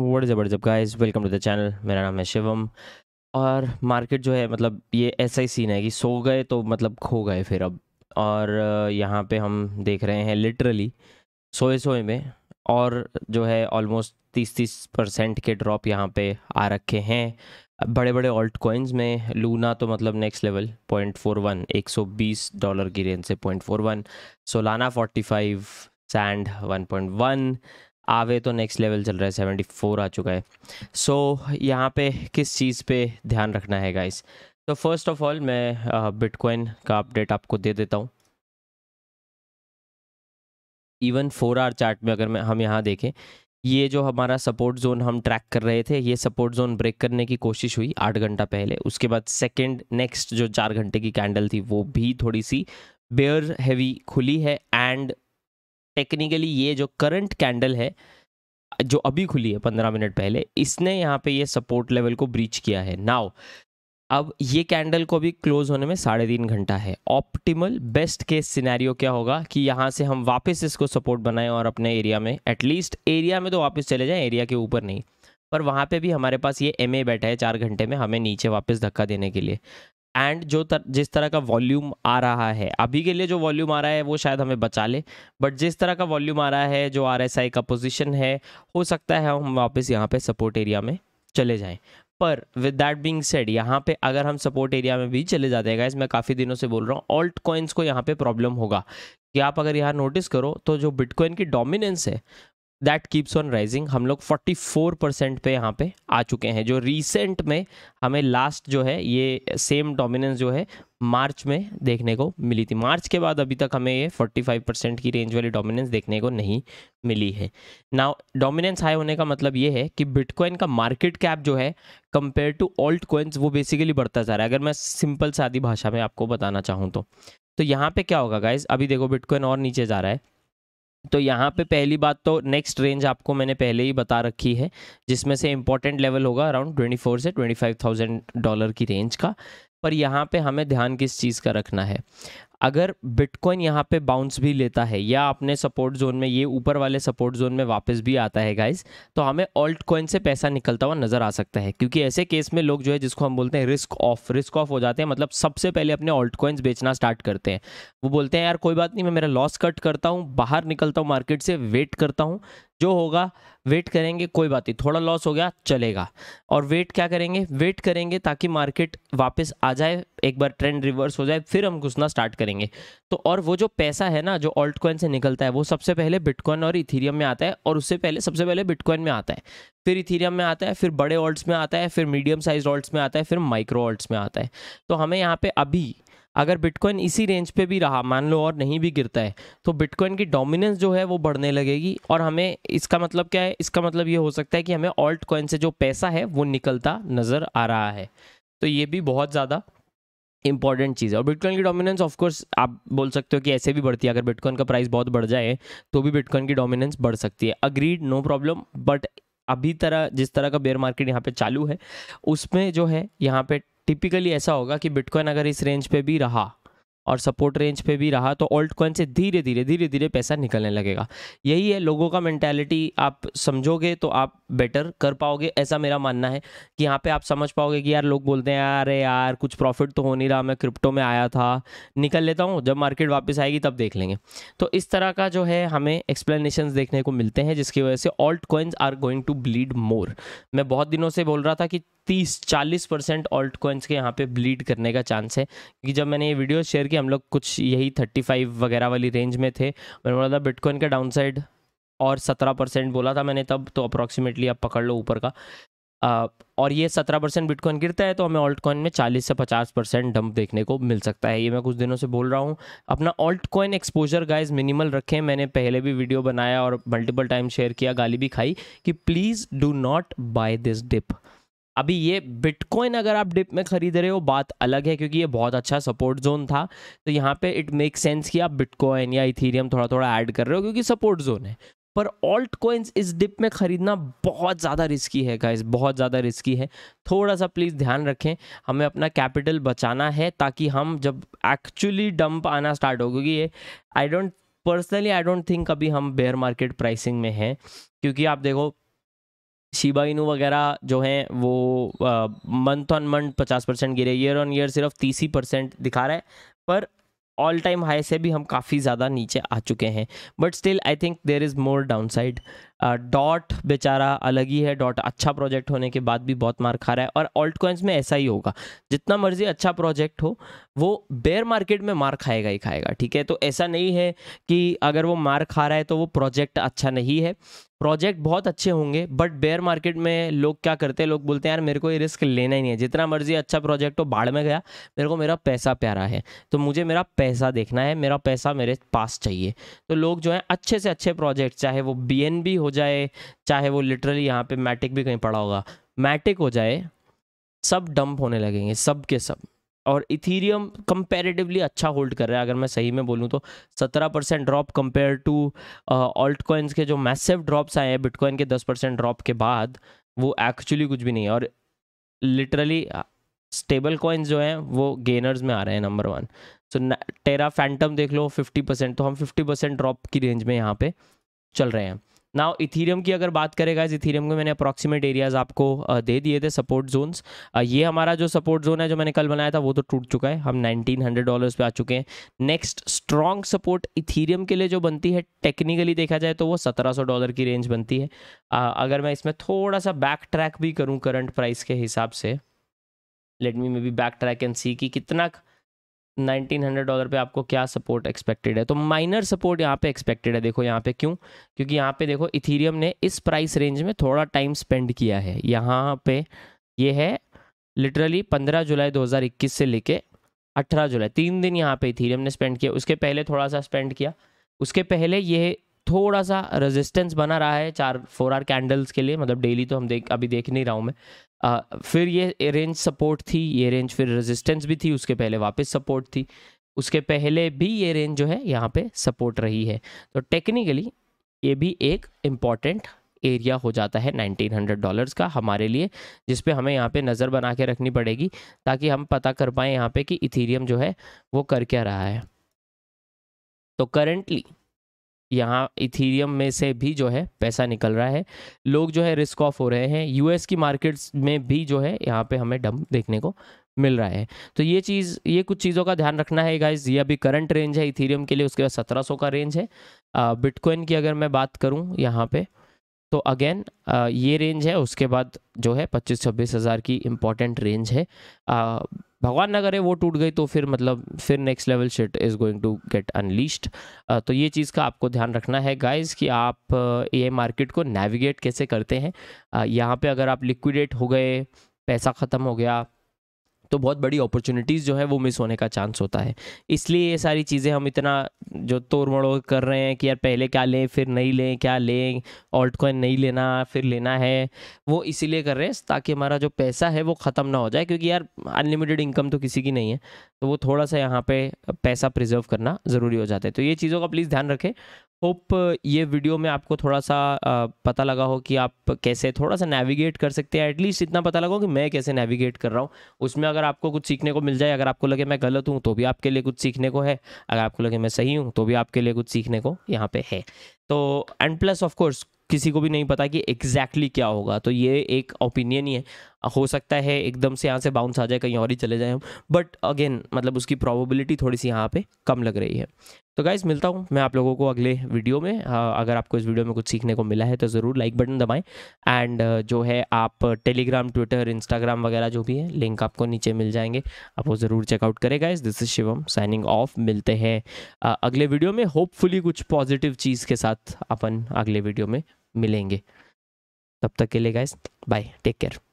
word जब guys welcome to the channel मेरा नाम है शिवम और मार्केट जो है मतलब ये ऐसा ही सीन है कि सो गए तो मतलब खो गए फिर अब और यहाँ पे हम देख रहे हैं लिटरली सोए सोए में और जो है ऑलमोस्ट तीस तीस परसेंट के ड्रॉप यहाँ पे आ रखे हैं बड़े बड़े ऑल्ट कॉइन्स में लूना तो मतलब next level point four one एक सौ बीस डॉलर की रेंज से point four one Solana forty five सैंड वन पॉइंट वन आवे तो नेक्स्ट लेवल चल रहा है सेवेंटी फोर आ चुका है सो so, यहाँ पे किस चीज़ पे ध्यान रखना है गाइस तो फर्स्ट ऑफ ऑल मैं बिटकॉइन uh, का अपडेट आपको दे देता हूँ इवन फोर आर चार्ट में अगर मैं हम यहाँ देखें ये जो हमारा सपोर्ट जोन हम ट्रैक कर रहे थे ये सपोर्ट जोन ब्रेक करने की कोशिश हुई आठ घंटा पहले उसके बाद सेकेंड नेक्स्ट जो चार घंटे की कैंडल थी वो भी थोड़ी सी बेयर हैवी खुली है एंड टेक्निकली ये जो करंट कैंडल है जो अभी खुली है पंद्रह मिनट पहले इसने यहाँ पे ये सपोर्ट लेवल को ब्रीच किया है नाउ अब ये कैंडल को भी क्लोज होने में साढ़े तीन घंटा है ऑप्टिमल बेस्ट केस सिनेरियो क्या होगा कि यहाँ से हम वापस इसको सपोर्ट बनाएं और अपने एरिया में एटलीस्ट एरिया में तो वापस चले जाएं एरिया के ऊपर नहीं पर वहाँ पे भी हमारे पास ये एम बैठा है चार घंटे में हमें नीचे वापस धक्का देने के लिए एंड जो तर, जिस तरह का वॉल्यूम आ रहा है अभी के लिए जो वॉल्यूम आ रहा है वो शायद हमें बचा ले बट जिस तरह का वॉल्यूम आ रहा है जो आर का पोजिशन है हो सकता है हम वापस यहाँ पर सपोर्ट एरिया में चले जाएँ पर विद दैट बींग सेड यहाँ पे अगर हम सपोर्ट एरिया में भी चले जाते हैं गाइज मैं काफ़ी दिनों से बोल रहा हूँ ऑल्ट कॉइन्स को यहाँ पे प्रॉब्लम होगा कि आप अगर यहाँ नोटिस करो तो जो बिटकॉइन की डोमिनेंस है दैट कीप्स ऑन राइजिंग हम लोग 44 परसेंट पे यहाँ पे आ चुके हैं जो रिसेंट में हमें लास्ट जो है ये सेम डोमिनेंस जो है मार्च में देखने को मिली थी मार्च के बाद अभी तक हमें ये 45 परसेंट की रेंज वाली डोमिनेंस देखने को नहीं मिली है नाउ डोमिनेंस हाई होने का मतलब ये है कि बिटकॉइन का मार्केट कैप जो है कंपेयर टू ऑल्ट कोइंस वो बेसिकली बढ़ता जा रहा है अगर मैं सिंपल सादी भाषा में आपको बताना चाहूँ तो, तो यहाँ पर क्या होगा गाइज अभी देखो बिटकॉइन और नीचे जा रहा है तो यहाँ पे पहली बात तो नेक्स्ट रेंज आपको मैंने पहले ही बता रखी है जिसमें से इम्पोर्टेंट लेवल होगा अराउंड 24 से 25,000 डॉलर की रेंज का पर यहाँ पे हमें ध्यान किस चीज़ का रखना है अगर बिटकॉइन यहाँ पे बाउंस भी लेता है या अपने सपोर्ट जोन में ये ऊपर वाले सपोर्ट जोन में वापस भी आता है गाइस तो हमें ऑल्ट कॉइन से पैसा निकलता हुआ नज़र आ सकता है क्योंकि ऐसे केस में लोग जो है जिसको हम बोलते हैं रिस्क ऑफ रिस्क ऑफ हो जाते हैं मतलब सबसे पहले अपने ऑल्ट कॉइन्स बेचना स्टार्ट करते हैं वो बोलते हैं यार कोई बात नहीं मैं मेरा लॉस कट करता हूँ बाहर निकलता हूँ मार्केट से वेट करता हूँ जो होगा वेट करेंगे कोई बात नहीं थोड़ा लॉस हो गया चलेगा और वेट क्या करेंगे वेट करेंगे ताकि मार्केट वापस आ जाए एक बार ट्रेंड रिवर्स हो जाए फिर हम घुसना स्टार्ट करेंगे तो और वो जो पैसा है ना जो ऑल्ट कॉइन से निकलता है वो सबसे पहले बिटकॉइन और इथीरियम में आता है और उससे पहले सबसे पहले बिटकॉइन में आता है फिर इथीरियम में आता है फिर बड़े ऑल्ट्स में आता है फिर मीडियम साइज ऑल्ट्स में आता है फिर माइक्रो ऑल्ट्स में आता है तो हमें यहाँ पर अभी अगर बिटकॉइन इसी रेंज पे भी रहा मान लो और नहीं भी गिरता है तो बिटकॉइन की डोमिनेंस जो है वो बढ़ने लगेगी और हमें इसका मतलब क्या है इसका मतलब ये हो सकता है कि हमें ऑल्ट कॉइन से जो पैसा है वो निकलता नज़र आ रहा है तो ये भी बहुत ज़्यादा इंपॉर्टेंट चीज़ है और बिटकॉइन की डोमिनेंस ऑफकोर्स आप बोल सकते हो कि ऐसे भी बढ़ती है अगर बिटकॉइन का प्राइस बहुत बढ़ जाए तो भी बिटकॉइन की डोमिनेंस बढ़ सकती है अग्रीड नो प्रॉब्लम बट अभी तरह जिस तरह का बेयर मार्केट यहाँ पे चालू है उसमें जो है यहाँ पे टिपिकली ऐसा होगा कि बिटकॉइन अगर इस रेंज पे भी रहा और सपोर्ट रेंज पे भी रहा तो ओल्ड कॉइन से धीरे धीरे धीरे धीरे पैसा निकलने लगेगा यही है लोगों का मैंटेलिटी आप समझोगे तो आप बेटर कर पाओगे ऐसा मेरा मानना है कि यहाँ पे आप समझ पाओगे कि यार लोग बोलते हैं यार अरे यार कुछ प्रॉफिट तो हो नहीं रहा मैं क्रिप्टो में आया था निकल लेता हूँ जब मार्केट वापस आएगी तब देख लेंगे तो इस तरह का जो है हमें एक्सप्लेनेशन देखने को मिलते हैं जिसकी वजह से alt coins are going to bleed more मैं बहुत दिनों से बोल रहा था कि तीस चालीस परसेंट ऑल्ट कॉइन्स के यहाँ पे ब्लीड करने का चांस है क्योंकि जब मैंने ये वीडियो शेयर की हम लोग कुछ यही थर्टी फाइव वगैरह वाली रेंज में थे मैंने बोला था बिटकॉइन का डाउन साइड और सत्रह परसेंट बोला था मैंने तब तो अप्रॉक्सीमेटली आप पकड़ लो ऊपर का आ, और ये सत्रह परसेंट बिटकॉइन गिरता है तो हमें ऑल्ट कॉइन में चालीस से पचास परसेंट डंप देखने को मिल सकता है ये मैं कुछ दिनों से बोल रहा हूँ अपना alt coin exposure guys minimal रखें मैंने पहले भी वीडियो बनाया और मल्टीपल टाइम शेयर किया गाली भी खाई कि please do not buy this dip अभी ये बिटकॉइन अगर आप डिप में खरीद रहे हो बात अलग है क्योंकि ये बहुत अच्छा सपोर्ट जोन था तो यहाँ पे इट मेक सेंस कि आप बिटकॉइन या इथीरियम थोड़ा थोड़ा ऐड कर रहे हो क्योंकि सपोर्ट जोन है पर ऑल्ट कोइंस इस डिप में ख़रीदना बहुत ज़्यादा रिस्की है गाइस बहुत ज़्यादा रिस्की है थोड़ा सा प्लीज़ ध्यान रखें हमें अपना कैपिटल बचाना है ताकि हम जब एक्चुअली डंप आना स्टार्ट हो क्योंकि ये I don't personally I don't think अभी हम बेयर मार्केट प्राइसिंग में हैं क्योंकि आप देखो शिबा इनू वगैरह जो हैं वो मंथ ऑन मंथ पचास परसेंट गिरे ईयर ऑन ईयर सिर्फ तीस ही परसेंट दिखा रहा है पर ऑल टाइम हाई से भी हम काफ़ी ज़्यादा नीचे आ चुके हैं but still I think there is more downside dot बेचारा अलग ही है डॉट अच्छा प्रोजेक्ट होने के बाद भी बहुत मार खा रहा है और ऑल्ट कॉइन्स में ऐसा ही होगा जितना मर्जी अच्छा प्रोजेक्ट हो वो बेयर मार्केट में मार खाएगा ही खाएगा ठीक है तो ऐसा नहीं है कि अगर वो मार खा रहा है तो वो प्रोजेक्ट अच्छा नहीं है प्रोजेक्ट बहुत अच्छे होंगे बट बेयर मार्केट में लोग क्या करते हैं लोग बोलते हैं यार मेरे को ये रिस्क लेना ही नहीं है जितना मर्जी अच्छा प्रोजेक्ट हो बाढ़ में गया मेरे को मेरा पैसा प्यारा है तो मुझे मेरा पैसा देखना है मेरा पैसा मेरे पास चाहिए तो लोग जो है अच्छे से अच्छे प्रोजेक्ट चाहे वो बी हो जाए चाहे वो लिटरली यहाँ पे मैटिक भी कहीं पड़ा होगा मैटिक हो जाए सब डंप होने लगेंगे सब के सब और इथीरियम कंपेरेटिवली अच्छा होल्ड कर रहा है अगर मैं सही में बोलूँ तो 17 percent drop compare to alt coins के जो मैसेव ड्रॉप्स आए हैं बिटकॉइन के 10 परसेंट ड्रॉप के बाद वो एक्चुअली कुछ भी नहीं है और लिटरली स्टेबल कॉइन्स जो हैं वो गेनर्स में आ रहे हैं number one so Terra Fantom देख लो 50 परसेंट तो हम 50 परसेंट ड्रॉप की रेंज में यहाँ पे चल रहे हैं नाउ इथीरियम की अगर बात करेगा इस इथीरियम के मैंने अप्रॉक्सीमेट एरियाज आपको दे दिए थे सपोर्ट जोन्स ये हमारा जो सपोर्ट जोन है जो मैंने कल बनाया था वो तो टूट चुका है हम नाइनटीन हंड्रेड डॉलर पे आ चुके हैं नेक्स्ट स्ट्रॉन्ग सपोर्ट इथीरियम के लिए जो बनती है टेक्निकली देखा जाए तो वो सत्रह सौ डॉलर की रेंज बनती है अगर मैं इसमें थोड़ा सा बैक ट्रैक भी करूँ करंट प्राइस के हिसाब से let me maybe backtrack and see कि कितना 1900 डॉलर पे आपको क्या सपोर्ट एक्सपेक्टेड है तो माइनर सपोर्ट यहाँ पे एक्सपेक्टेड है देखो यहाँ पे क्यों क्योंकि यहाँ पे देखो इथीरियम ने इस प्राइस रेंज में थोड़ा टाइम स्पेंड किया है यहाँ पे ये है लिटरली 15 जुलाई 2021 से लेके 18 जुलाई तीन दिन यहाँ पे इथीरियम ने स्पेंड किया उसके पहले थोड़ा सा स्पेंड किया उसके पहले ये थोड़ा सा रेजिस्टेंस बना रहा है चार फोर आर कैंडल्स के लिए मतलब डेली तो हम देख अभी देख नहीं रहा हूँ मैं आ, फिर ये रेंज सपोर्ट थी ये रेंज फिर रेजिस्टेंस भी थी उसके पहले वापस सपोर्ट थी उसके पहले भी ये रेंज जो है यहाँ पे सपोर्ट रही है तो टेक्निकली ये भी एक इम्पॉर्टेंट एरिया हो जाता है 1900 डॉलर्स का हमारे लिए जिस पे हमें यहाँ पे नज़र बना के रखनी पड़ेगी ताकि हम पता कर पाएँ यहाँ पे कि इथीरियम जो है वो कर क्या रहा है तो करेंटली यहाँ इथीरियम में से भी जो है पैसा निकल रहा है लोग जो है रिस्क ऑफ हो रहे हैं यूएस की मार्केट्स में भी जो है यहाँ पे हमें डम देखने को मिल रहा है तो ये चीज़ ये कुछ चीज़ों का ध्यान रखना है गाइज ये अभी करंट रेंज है इथीरियम के लिए उसके बाद सत्रह सौ का रेंज है बिटकॉइन की अगर मैं बात करूँ यहाँ पर तो अगेन ये रेंज है उसके बाद जो है पच्चीस छब्बीस हज़ार की इम्पॉर्टेंट रेंज है भगवान ना करे वो टूट गई तो फिर मतलब फिर next level shit is going to get unleashed तो ये चीज़ का आपको ध्यान रखना है गाइज कि आप ए मार्केट को नेविगेट कैसे करते हैं यहाँ पे अगर आप लिक्विडेट हो गए पैसा ख़त्म हो गया तो बहुत बड़ी अपॉर्चुनिटीज़ जो है वो मिस होने का चांस होता है इसलिए ये सारी चीज़ें हम इतना जो तोड़ मड़ो कर रहे हैं कि यार पहले क्या लें फिर नहीं लें क्या लें ऑल्ट कॉइन नहीं लेना फिर लेना है वो इसीलिए कर रहे हैं ताकि हमारा जो पैसा है वो ख़त्म ना हो जाए क्योंकि यार अनलिमिटेड इनकम तो किसी की नहीं है तो वो थोड़ा सा यहाँ पर पैसा प्रिजर्व करना ज़रूरी हो जाता है तो ये चीज़ों का प्लीज़ ध्यान रखें होप ये वीडियो में आपको थोड़ा सा पता लगा हो कि आप कैसे थोड़ा सा नेविगेट कर सकते हैं एटलीस्ट इतना पता लगा हो कि मैं कैसे नेविगेट कर रहा हूँ उसमें अगर आपको कुछ सीखने को मिल जाए अगर आपको लगे मैं गलत हूँ तो भी आपके लिए कुछ सीखने को है अगर आपको लगे मैं सही हूँ तो भी आपके लिए कुछ सीखने को यहाँ पे है तो एंड प्लस ऑफकोर्स किसी को भी नहीं पता कि एग्जैक्टली exactly क्या होगा तो ये एक ओपिनियन ही है हो सकता है एकदम से यहाँ से बाउंस आ जाए कहीं और ही चले जाए हम बट अगेन मतलब उसकी प्रॉबिलिटी थोड़ी सी यहाँ पे कम लग रही है तो गाइज मिलता हूँ मैं आप लोगों को अगले वीडियो में अगर आपको इस वीडियो में कुछ सीखने को मिला है तो ज़रूर लाइक बटन दबाएं एंड जो है आप टेलीग्राम ट्विटर इंस्टाग्राम वगैरह जो भी है लिंक आपको नीचे मिल जाएंगे आप वो ज़रूर चेकआउट करें guys this is Shivam signing off मिलते हैं अगले वीडियो में होपफुली कुछ पॉजिटिव चीज़ के साथ अपन अगले वीडियो में मिलेंगे तब तक के लिए गाइज बाय टेक केयर